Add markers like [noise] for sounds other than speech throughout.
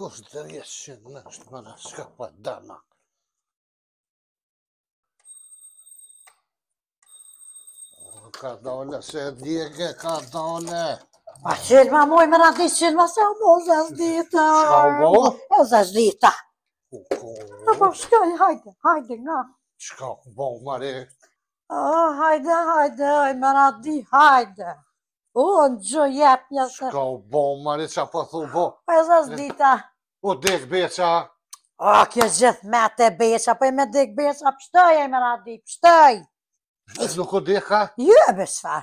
kush dhe vjetë që në në mëna shka pa dama. Ka dole, se djege, ka dole. Ma qërë ma mojë më në ditë ma se omo zash dita. Po, shka omo? O zash dita. Në po shkoj, hajde, hajde nga. Shka omo, mare. Hajde, hajde, hajde, hajde, hajde, hajde, hajde, hajde, O, në gjë jep një se... Shka u bo, mare që po thu bo. Po e zës dita. O, dek beqa. O, kjo gjithë me te beqa, po e me dek beqa pështoj e me radi, pështoj. Nuk u deka? Jo, e beqa.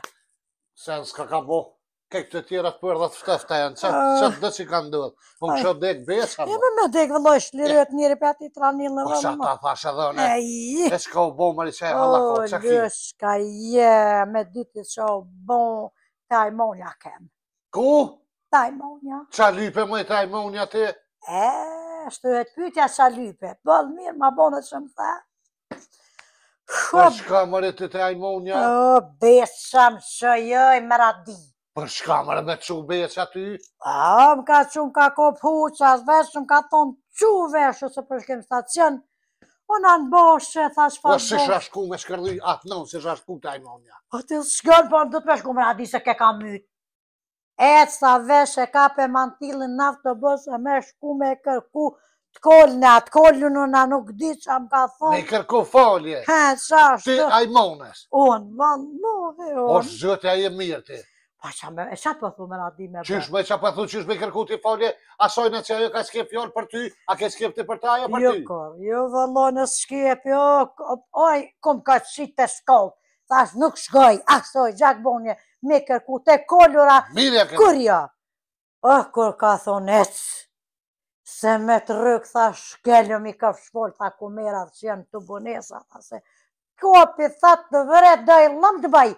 Se në s'ka ka bo. Kaj këtë tjera të përdhët shtëftajan, ah. që të dhe që kanë dhëtë? Unë kështë dek, besa, bo. E me me dhekë vëlloj shlirët njëri për ati të ranilë në po, vëllë, mo. ta që ata thashe dhe one? E shka u bo, mëri që e halako, që ki? O, je, me ditit që u tajmonja kem. Ku? Tajmonja. Qa lype e tajmonja ti? E, shtu e të pytja qa lype. Bëllë mirë, ma bëllë që më tha. Për po, shka më rëtë tajmonja? O, besëm që jëj më radi. Për shka më me që besë aty? A, më ka që më ka kopë huqa, më ka thonë që veshë, se për shkem stacionë. Po në në bosh që thash pa në bosh. Po shesha shku me shkërdi, atë në se shesha shku të ajmonja. A të shkër, po në du të me shku me në di se ke ka myt. E sa vesh e ka pe mantilin në të bosh e me shku me kërku. Të kol në atë kolju në në nuk di që am ka thonë. Me kërku folje. Ha, shashtë. Ti ajmonës. Unë, no, mon, unë. O shëtë aje mirë ti. Pa qa me... E qa për po thu me në atë dime... Qysh me qa për po thu, qysh me kërku ti folje, asoj në që ajo ka s'kje fjallë për ty, a ke s'kje fjallë për ta ajo për jo, ty? Jo, kor, jo, dhe lo në s'kje jo, oj, kum ka qitë shite s'kallë, thash nuk shgoj, asoj, gjak bonje, me kërku te kollura, kur jo? O, kur ka thonë eqë, se me të rëk, thash, kellëm mi ka fshpollë, ta ku merat që jenë të bunesa, thase, ku api të vërre, dojë lëm të bajë,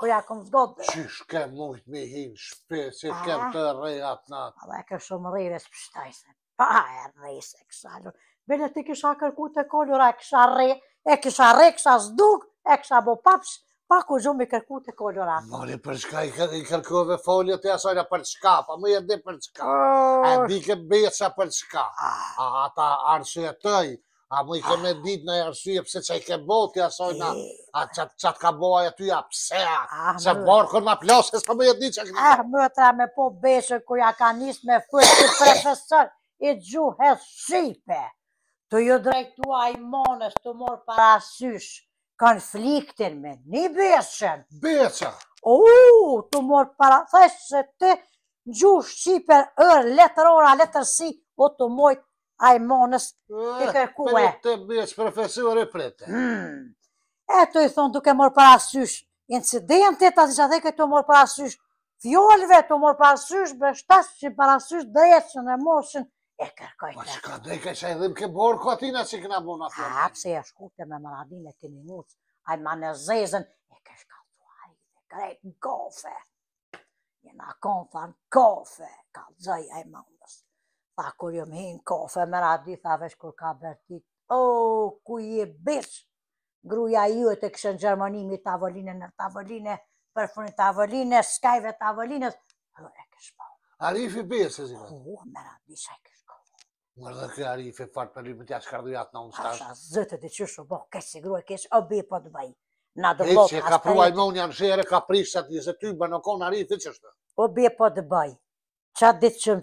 Koja po kom vdot dhe. Qish kem lojt me hi, shpesi, kem të rejat në atë. dhe e kem shumë rejre së pështaj se, pa e rej se kësa. Bele ti kisha kërku të kollur, e kisha rej, e kisha rej, kisha s'dug, e kisha bo papsh, pa ku zhumi kërku të kollur Mori për shka i kërku dhe folje të jasajnë për çka, pa më jetë dhe për shka. E ke besa për shka. Ah. Ata arshetaj, A mu i keme dit në jërësujë, pse që i ke botë, ja soj na, eh. a qatë qat ka boj aty, a pse, a, ah, se borë kërë ma plosë, s'ka më jetë di që këtë. Ah, më me po beshë, ku ja ka njësë me fërë që profesor, i gjuhë e shqipe, të ju drejtua i monës të morë parasysh, konfliktin me një beshën. Beshë? U, të morë parasysh, se të gjuhë shqipe, ërë, letërora, letërsi, o të mojtë a i monës e. Eh, kërkue. Për të bëjës profesor hmm. e prete. E të i thonë duke morë parasysh incidentit, të si që theke të morë parasysh fjollëve, të morë parasysh bështasë që parasysh dreqën e mosën, e kërkojnë. Pa po që ka dheke që e dhim ke borë këtina që i këna bona të A, pëse e shkute me maradin e të minutë, a i ma në zezën, e kësh ka të haj, e në kofë, Jena në thanë kofe, ka zëj ma Tha, kur jo me hin kofe, me ratë tha vesh, kur ka berti, o, ku je e besh, gruja ju e të këshën gjermonimi tavoline në tavoline, për funi tavoline, skajve tavoline, për e kësh pa. Arif i besh, e zime? Po, me ratë di, shaj kësh kofe. Më rëdhe kë arif e për rime tja që kardu jatë në unë stash. Asha, zëtë të që shu, bo, kësh i gruaj, kësh, o bi, po të bëj. Në dërbot, asë të rëj. Në që e ka pruaj, në një anë shere, ka pr Po bje po të bëj, qatë ditë që më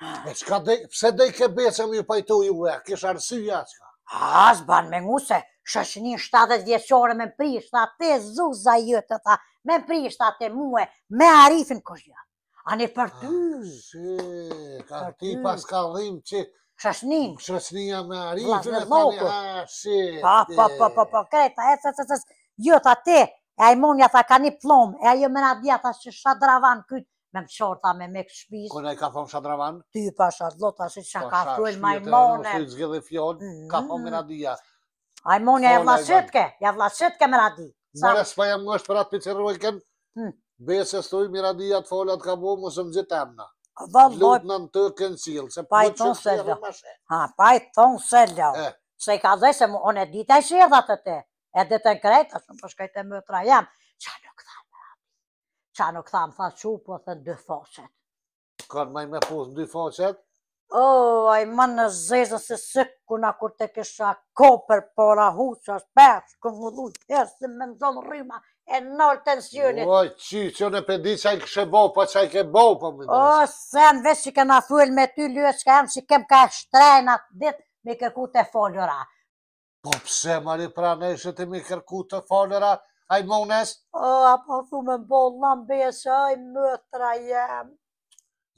E qka pse dhe ke besë ju pajtu ju e, kesh arsyja qka? As, ban me nguse, se, në 70 vjeqore me prisht, a te zuza za jëtë, me prisht, a te muë, me arifin kështja. A një për ty? Ah, si, ka ti pas ka dhim që... Shëshnin? me arifin e të një ashtë. Pa, pa, pa, pa, pa, kreta, e të të të të të të të të të të të të të të të të me më qorta, me me këshpish. Kone i ka thonë Shadravan? Ty pa Shadlo, si shi që ka kruen majmone. Shqyët e rënë, shqyët ka thonë mm-hmm. me radia. Ajmonja e vlasetke, ja vlasetke me radia. Mërë e s'paja më është për atë për që rëvojken, hmm. beje se stoj me radu jashtë folat ka bo, mësë më gjithë emna. Lut në në të kënë cilë, se po që Ha, pa që që që Se ka që që që që që që që që që e që që që që që që që që që qa nuk thamë tha që, po thë dy faqet. Kanë maj me posë dy faqet? O, oh, aj më në zezë se sëkuna, kur të kisha kopër, para huqë, është përë, këmë më dhujë, përë, se me ndonë rima, e nërë tensionit. O, oh, që, që në përdi që i kështë bo, pa që i ke bo, pa po më O, oh, se në vesh që këna thujel me ty, lue që ka jam që kem ka shtrejnë atë ditë, me kërku të folëra. Po, pse, Mari, pra në ishë të me kërku të folëra, ai mones? O, oh, apo thu me bol lam besë, ai mëtra jem.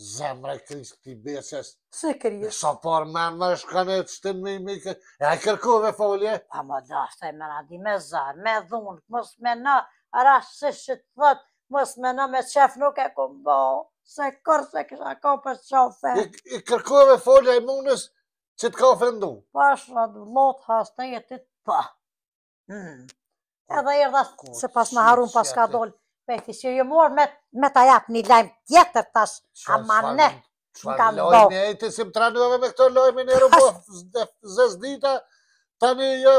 Zemre kris këti besës. Se kris? Sa par me më shkane të shtim me i mike. E a kërku dhe folje? Pa më dashtë, e më di me zarë, me dhunë, mës me në rashë që të thëtë, mës me në me qef nuk e këmë bo. Se kërë se kësha ka për qofe. I, i kërku dhe folje i që të ka ofendu? Pa shra lotë hasë të jetit pa. Hmm edhe i rrëdhë, se pas në harun pas ka dollë, peki që ju morë me, me ta japë një lajmë tjetër tash, a ma ne, që në kam dollë. e të simtranuave me këto lojmë në rëbohë, zes dita, Tani jo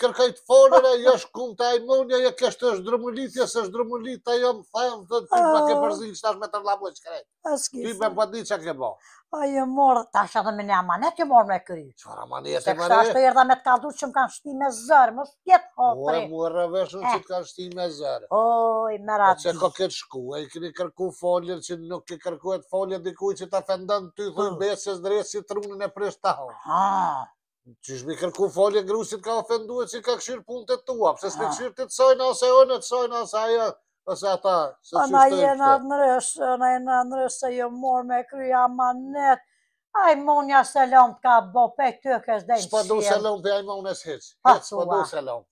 kërkoj të forëve, jo është kumë të ajmonja, jo kështë është drëmullitja, së është jo më thajëm të të të të të të të të të të të që të të të të të që ke të A jë morë, ta është edhe me një amanet, jë jo morë me kryqë. Qa amanet e marë? Se kësa të jërda me të kaldu që më kanë shti me zërë, më së hotri. hopëri. Ua, rëveshën që eh. të kanë shti me zërë. Oj, më ratë. A që ko këtë shku, e i këni kërku foljen që nuk i kërkuet foljen dikuj që ta të të të të të të të të të të Që shmi kërku folje grusit ka ofendu e që ka këshirë punët e tua, pëse s'ni ah. këshirë të të sojnë, ose ojnë e të sojnë, ose ajo, ose ata, se që shtojnë të të. Ana jena të nërësh, ana jena të nërësh se jo morë me krya ma net, ajmonja selon të ka bo pe të kësë dhejnë shqenë. Shpadu selon dhe ajmon e shqenë, shpadu selon.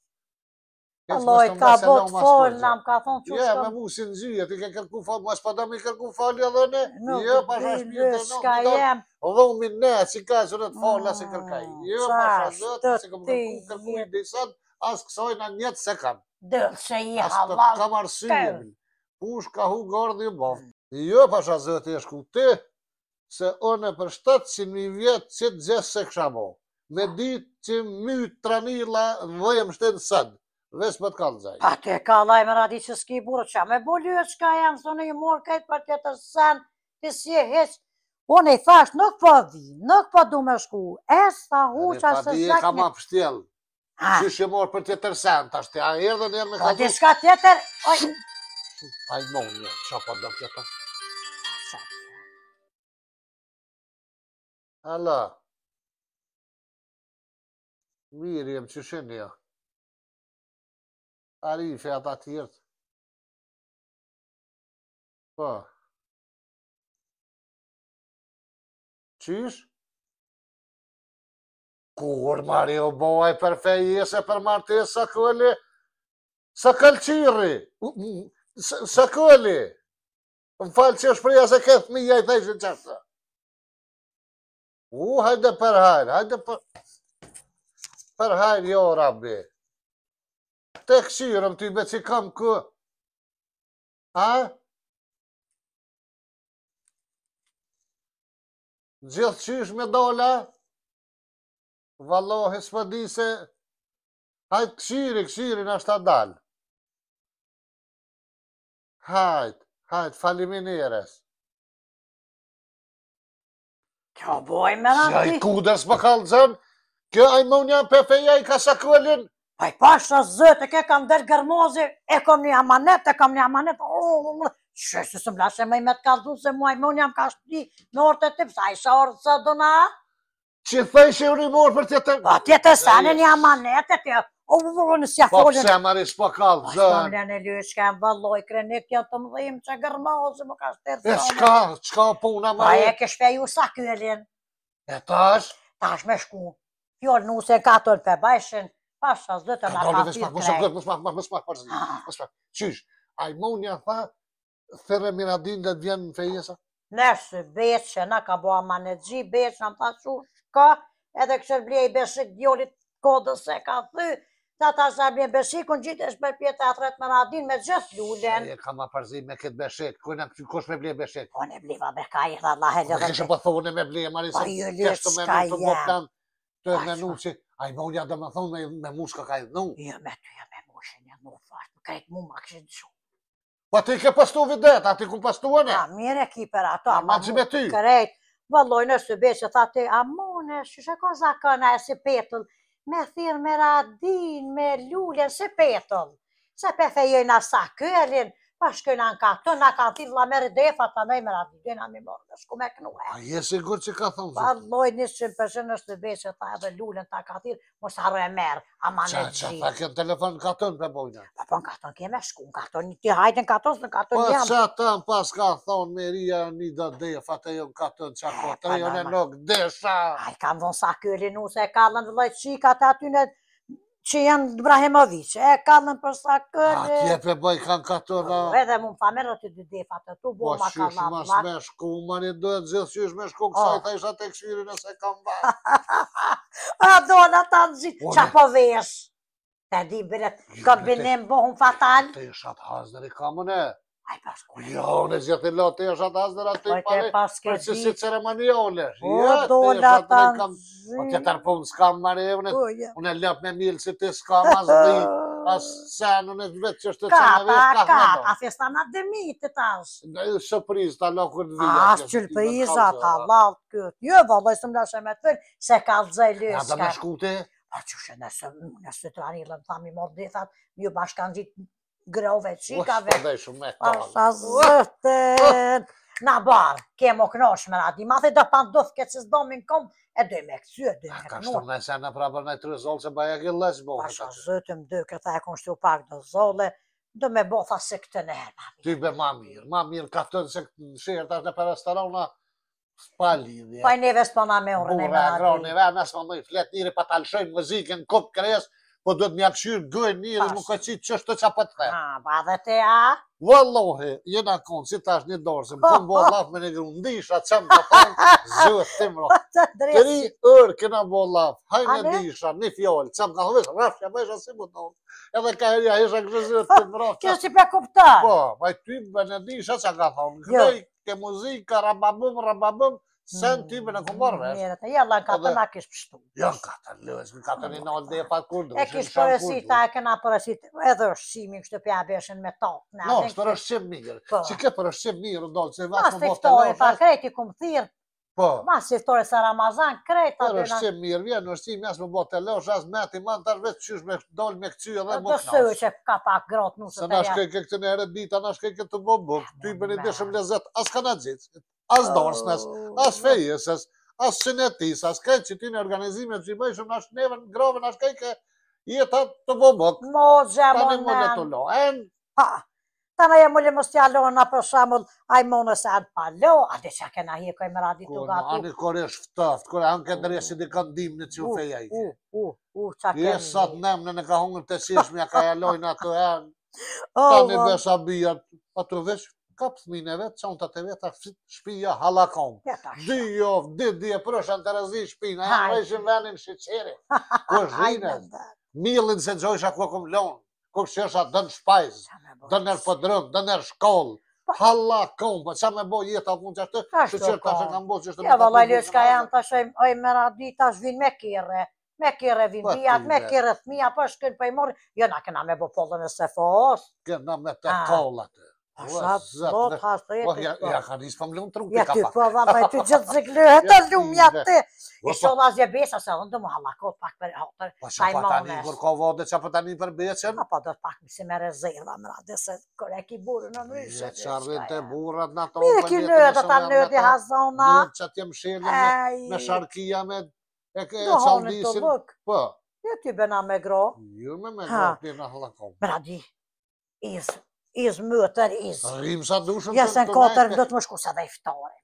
Alloj, ka bot fol, nam ka thon çu. Ja, me musin zy, ti ke kërku fal, mos pa dami kërku fal edhe ne. Jo, pa shpirtë non. Ne Dhomi ne, si ka zonë mm, të fal as e kërkai. Jo, pa shpirtë, se kom kërku i besat, as qsoj na një sekond. Dë, se i halla. Ka marsi. Push ka hu gardhi bo. Jo, pa shpirtë, ti e ti, se unë për 700000 vjet çet xhes se kshabo. Me ditë që myt tranilla vojmë shtën sad. Ves për t'kallë zajtë. Pa të kallaj me radi që s'ki burë, që a me bolu e që ka janë, zonë e morë kajtë për të të sen, pësje heç. Po në i thashë nuk po dhi, nuk po du me shku, e sa hu që a se zekë një... Në për e ka ma pështjel, që shë morë për të të të sen, të ashtë, a i rëdhe në e në e në e në e në e në pa në e në Ari ata tjertë. Po. Qysh? Kur marri o boj për fejese për martesë së këllë? Së këllë qirri? Së këllë? Më falë që është prija se këtë mi i e shënë qështë. U, hajde për hajnë, hajde për... Për hajnë, jo, rabbi të këshirëm të i që kam kë. A? Gjithë që me dola? Valohi së përdi se hajtë këshiri, këshiri në ashtë të dalë. Hajtë, hajtë, faliminerës. Kjo boj me rati? Kjo i kudës më kalë zënë Kjo ajmonja pëfeja i ka Pa i pashë zëtë, e ke kam dërë gërmozi, e kom një amanet, e kom një amanet, që së së mblashe me i me të kazu se muaj, me unë jam ka shpi në orë të tipë, sa isha orë të dëna? Që i thëj që unë i morë për tjetë... Pa po, tjetë e sanë një amanet, e tjetë, o më vërë në si a po, folin... Pa pëse po, amare s'pa kalë, zënë... Pa shpa mlenë e lëjë, shkem vëlloj, kërëni kjo të më dhimë që gërmozi, më ka shpi të zënë... E shka, shka po unë amare... Pa e ke pasha, zëtë në papi të krejtë. Më shpak, më shpak, më shpak, më Qysh, a i tha, thërë e miradin dhe të vjenë në fejnjësa? Nërsi, beqë që na ka bua manegji, beqë në më tha që shka, edhe kështë blje i beshik djolit kodës e ka thy, Tata ta sa blje beshikun gjithë e shpër pjetë atret më radin me gjithë lullen. Shë e ka ma përzi me këtë beshik, kujnë am kush me blje beshik? Po ne bliva me ka i rrë, e helë dhe... Po kështë po me blje, marisa, të e nënu që a i mëllja dhe më thonë me muska ka i nënu. Jo, me ty jo me mushe një mu, fashtë, ka i të mu më kështë në shumë. Po ti ke pastu videt, ati ku pastu e ne? A mire e kiper ato, a ma që me ty? Kërejt, vëlloj në së beqë, tha ti, a mune, që shë ko zakona e si petull, me thirë, me radin, me lullën, si petull, se pe fejojnë asa kërin, pa shkojnë në ka në kanë thirë la mërë defa, ta nëjë mërë atë dhena mi morë, dhe shku me kënu e. A je sigur që ka thonë zërë? Pa loj një shumë përshën është të veshë, ta edhe lullën, ta ka thirë, mos harë e merë, a ma në gjithë. Qa, qa, ta kemë telefon në katon për bojnë? Pa po në katon keme shku, në katon një ti hajtë në katon, në katon një jam. Pa po, qa ta në pas ka thonë meria një dhe defa, ta jo në katon që po, akotë, jo në që janë Ibrahimovic, e kanë për sa kërë... A tje për boj kanë katora... Edhe mu në famerë atë të defat, të tu bo po, ma kallat... Po që shumë asë me shku, u mani dojnë zilë, që me shku kësaj, oh. [laughs] ta po, po isha të këshyri nëse kam bërë. A do në ta në zhitë, po vesh? Të di bërët, këmbinim bohën fatal? Të isha të hazdëri kamën e... Aj, pas e jo, zjetë i lotë, jesh atë asë dërë po, po, atë i pare, për që si ceremoniole. O, do, latë anë zi. O, tjetër po, në s'kam marë evne, unë e lepë me milë që ti s'kam asë di, asë senë, unë e vetë që është të cene vesh, ka, ka, ka, a fjesë të anë atë demi, të tasë. Në, e sëpriz, të allo kërë dhja. A, asë qëllëpëriz, atë allo kërë. Jo, vëllë, së më lëshë me të se ka lëzë A po, që një bashkan gjitë grove qikave. Ua, po shumë e talë. Pa zëtën. Na barë, kemo knosh me rati, ma the dhe pan dofë ke që në komë, e dojmë e kësy, e dojmë me kënur. A ka shtë në nësene prapër në tërë zollë, se ba e gëllë e zbohë. Pa zëtëm dhe, këta e kënë shtu pak në zollë, dhe me botha se këtë në herë, ma mirë. Ty be ma mirë, ma mirë, ka tënë se këtë në shirë, ta shtë në për s'pa lidhje. Pa i neve s'pa na me urë, ne me rati. Po do të më jakëshyrë gëjë njërë, më ka qitë që është të që apë të të të. Ha, ba dhe te a? Vëllohi, jenë akonë, si tash një dorë, se më [laughs] [laughs] të më lafë me në gru, në disha që më të të të të të Këri ërë këna më bëhë lafë, hajnë në disha, në fjallë, që më të të të të të të të të të Edhe ka heria, isha kështë të më Kështë që për kuptar. Po, vaj ty me në di, që ka thonë. Këtoj, jo. ke muzika, rababum, rababum. Se në ty me në këmë marrë vesh. ja, la në katën, a kishë pështu. Ja, në katën, lëves, në Katër e në aldë e fatë kundu. E kishë përësit, a e këna përësit, edhe është shimin, kështë pja beshen me tokë. No, është përështë mirë. Po. Si ke është shimë mirë, ndonë, të po. se vakë më botë të lëves. Ma siftore, pa kreti këmë thirë. Po. Ma siftore sa Ramazan, kreti. Përështë mirë, vjenë, është shimë, jasë më botë të lëves, asë me manë, tash vetë qysh me dollë me këcy edhe po, më knasë. Dësë ka pak grotë nusë të jatë. Se nashkej ke këtë në ere dita, nashkej ke të bëmë bëmë, ty për një lezet, asë ka në gjithë as dorsnes, oh. as fejeses, as sënetis, as kajtë që ti në organizime të gjibëjshëm, as neve në grove, as kajtë i e ta të bobëk. Mo, zemën e mëllë të lojën. Ha, ta në e mëllë mos t'ja lojën, a për shamull, a i mëllë se anë pa lo, a dhe që kena hi e kojë më radit të gati. Ani kore është fëtëft, kore anë këtë nërje si dikën dimë në që feja i. U, u, u, u, u, u, u, u, u, në u, u, u, u, u, u, u, u, atë u, anë. u, u, u, u, kapë thmin e vetë, qënë të të vetë, shpija halakon. Dë jo, dë dje, përëshën të rëzi shpina, [laughs] e në ishim venin shqeqeri. Ko shrinë, milin se gjojsh ako këmë lonë, ko shqesha dënë shpajz, dënër er pëdrëm, dënër er shkollë, Halla kom, po çfarë më bëj jeta punë çashtë? Se çfarë tash kam bëj çështë. Ja vallai lesh ka janë tash oj më radi tash vin me kirre. Me kirre vin diat, po, me kirre fëmia po shkën po i morr. Jo na kena me bë pollën e sefos. Kena me të ah. kollat. Pashat, po, pashat, po, e Ja, ka njësë pëmë lënë trupi, ka pa. Ja, ty, po, va, ma, ty gjithë zëglë, [laughs] e të lumë, ja, ty. I shola zje besa, se ndë mu halako, pak për hotër, taj momës. Pa, që pa tani, kur ka vode, që pa tani për beqen? Pa, do pak mi si me rezerva, mra, dhe se kore ki burë në mëshë. Je, që arrin të burët në tonë, për njëtë në shumë, në të hazona. Në që t'jem shenë me sharkia, me e qaldisin. Po, në të lëk. me gro. ty jo, me me gro. isë i zmëtër i zë. sa dushëm të të të të të të të të të të të të të të të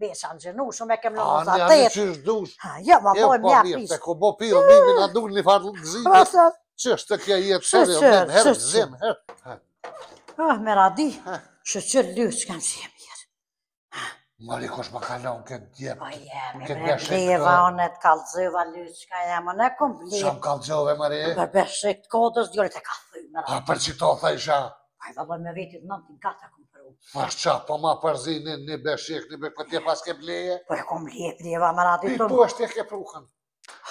Besha në gjënu shumë e kem në nëzatet. A në janë që dush. Ja, ma bojmë mja pisë. E u ko bo pio, mi në dush një farë të Qështë, të kja jetë e të shërë, herë të herë. Ah, me radi, që qërë lyë, që kam qëmë njërë. Mëri, ko është më kalonë, këtë djebë. Ma po, jemi, me bleva, onë e të kalëzëva, lyë, që ka e më ne kom bleva. Që kam kalëzëve, Mëri? Ai i thabaj me vetit nëmë të gata këmë përru. Ma shë qa, po ma parzi në në beshek, në beshek, po tje pas ke bleje? Po e kom bleje pleva, ma rati të më. Po e shte ke pruhen?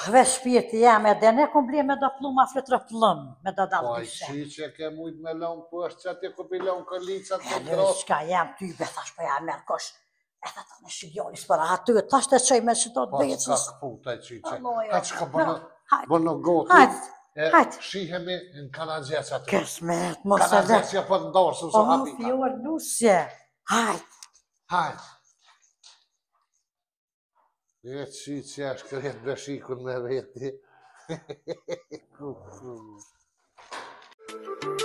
Hve shpje jam e dhe ne kom bleje me da plumë, ma fletre me da dalë bëshe. Po e shi ke mujt me lon, po e shë ku bilon lomë këllica të të drosë. jam ty, be thash po jam merë kosh. Eta ta po, në shqyjoni së bërë, atyve, ta shte qëj me shëtot dhe jetës. Pa, s'ka këpu, ta i qyjtë, që këpërë, bërë gotë. Hajtë, Hajt. Shihemi në kanadzja që atë. Kësmet, mos edhe. dhe. Kanadzja që për po ndorë, së mësë po, hapi. O, jo, fjuar, lusje. Hajt. Hajt. E që që është kretë dhe shikun me veti. Thank [laughs] you.